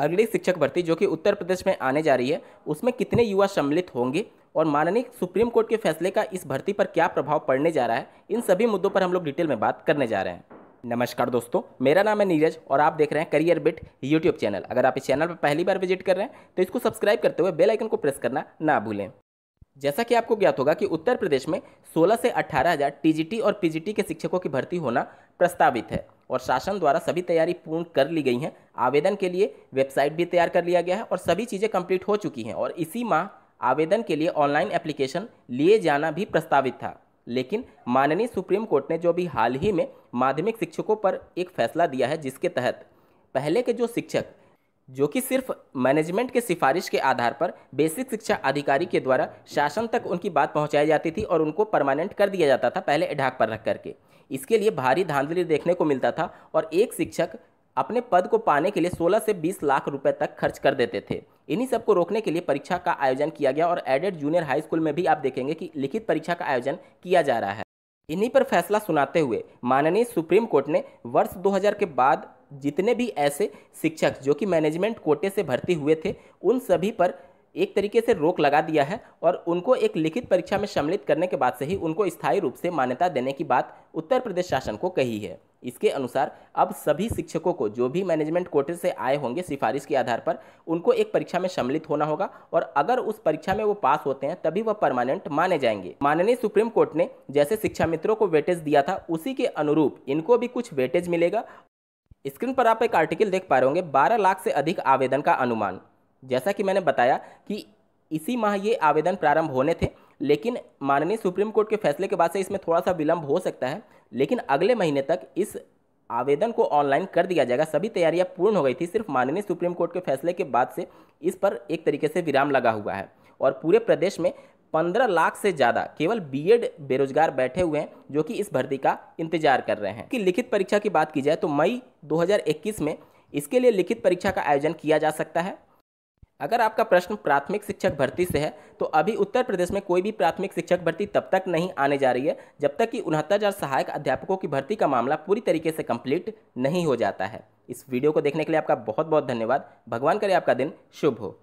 अगली शिक्षक भर्ती जो कि उत्तर प्रदेश में आने जा रही है उसमें कितने युवा सम्मिलित होंगे और माननीय सुप्रीम कोर्ट के फैसले का इस भर्ती पर क्या प्रभाव पड़ने जा रहा है इन सभी मुद्दों पर हम लोग डिटेल में बात करने जा रहे हैं नमस्कार दोस्तों मेरा नाम है नीरज और आप देख रहे हैं करियर बिट यूट्यूब चैनल अगर आप इस चैनल पर पहली बार विजिट कर रहे हैं तो इसको सब्सक्राइब करते हुए बेल आइकन को प्रेस करना ना भूलें जैसा कि आपको ज्ञात होगा कि उत्तर प्रदेश में 16 से 18 हज़ार टी और पीजीटी के शिक्षकों की भर्ती होना प्रस्तावित है और शासन द्वारा सभी तैयारी पूर्ण कर ली गई हैं आवेदन के लिए वेबसाइट भी तैयार कर लिया गया है और सभी चीज़ें कंप्लीट हो चुकी हैं और इसी माह आवेदन के लिए ऑनलाइन एप्लीकेशन लिए जाना भी प्रस्तावित था लेकिन माननीय सुप्रीम कोर्ट ने जो भी हाल ही में माध्यमिक शिक्षकों पर एक फैसला दिया है जिसके तहत पहले के जो शिक्षक जो कि सिर्फ मैनेजमेंट के सिफारिश के आधार पर बेसिक शिक्षा अधिकारी के द्वारा शासन तक उनकी बात पहुंचाई जाती थी और उनको परमानेंट कर दिया जाता था पहले एडाक पर रख करके इसके लिए भारी धांधली देखने को मिलता था और एक शिक्षक अपने पद को पाने के लिए 16 से 20 लाख रुपए तक खर्च कर देते थे इन्हीं सब को रोकने के लिए परीक्षा का आयोजन किया गया और एडेड जूनियर हाई स्कूल में भी आप देखेंगे कि लिखित परीक्षा का आयोजन किया जा रहा है इन्हीं पर फैसला सुनाते हुए माननीय सुप्रीम कोर्ट ने वर्ष 2000 के बाद जितने भी ऐसे शिक्षक जो कि मैनेजमेंट कोटे से भर्ती हुए थे उन सभी पर एक तरीके से रोक लगा दिया है और उनको एक लिखित परीक्षा में सम्मिलित करने के बाद से ही उनको स्थायी रूप से मान्यता देने की बात उत्तर प्रदेश शासन को कही है इसके अनुसार अब सभी शिक्षकों को जो भी मैनेजमेंट कोटे से आए होंगे सिफारिश के आधार पर उनको एक परीक्षा में सम्मिलित होना होगा और अगर उस परीक्षा में वो पास होते हैं तभी वह परमानेंट माने जाएंगे माननीय सुप्रीम कोर्ट ने जैसे शिक्षा मित्रों को वेटेज दिया था उसी के अनुरूप इनको भी कुछ वेटेज मिलेगा स्क्रीन पर आप एक आर्टिकल देख पा रहे होंगे बारह लाख से अधिक आवेदन का अनुमान जैसा कि मैंने बताया कि इसी माह ये आवेदन प्रारंभ होने थे लेकिन माननीय सुप्रीम कोर्ट के फैसले के बाद से इसमें थोड़ा सा विलंब हो सकता है लेकिन अगले महीने तक इस आवेदन को ऑनलाइन कर दिया जाएगा सभी तैयारियां पूर्ण हो गई थी सिर्फ माननीय सुप्रीम कोर्ट के फैसले के बाद से इस पर एक तरीके से विराम लगा हुआ है और पूरे प्रदेश में पंद्रह लाख से ज़्यादा केवल बीएड बेरोजगार बैठे हुए हैं जो कि इस भर्ती का इंतजार कर रहे हैं कि लिखित परीक्षा की बात की जाए तो मई 2021 में इसके लिए लिखित परीक्षा का आयोजन किया जा सकता है अगर आपका प्रश्न प्राथमिक शिक्षक भर्ती से है तो अभी उत्तर प्रदेश में कोई भी प्राथमिक शिक्षक भर्ती तब तक नहीं आने जा रही है जब तक कि उनहत्तर हज़ार सहायक अध्यापकों की भर्ती का मामला पूरी तरीके से कंप्लीट नहीं हो जाता है इस वीडियो को देखने के लिए आपका बहुत बहुत धन्यवाद भगवान करे आपका दिन शुभ हो